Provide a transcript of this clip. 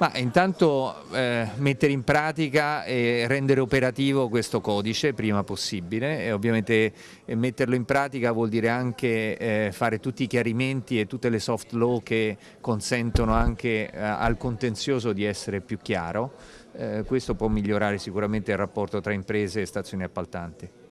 Ma intanto eh, mettere in pratica e rendere operativo questo codice prima possibile e ovviamente eh, metterlo in pratica vuol dire anche eh, fare tutti i chiarimenti e tutte le soft law che consentono anche eh, al contenzioso di essere più chiaro. Eh, questo può migliorare sicuramente il rapporto tra imprese e stazioni appaltanti.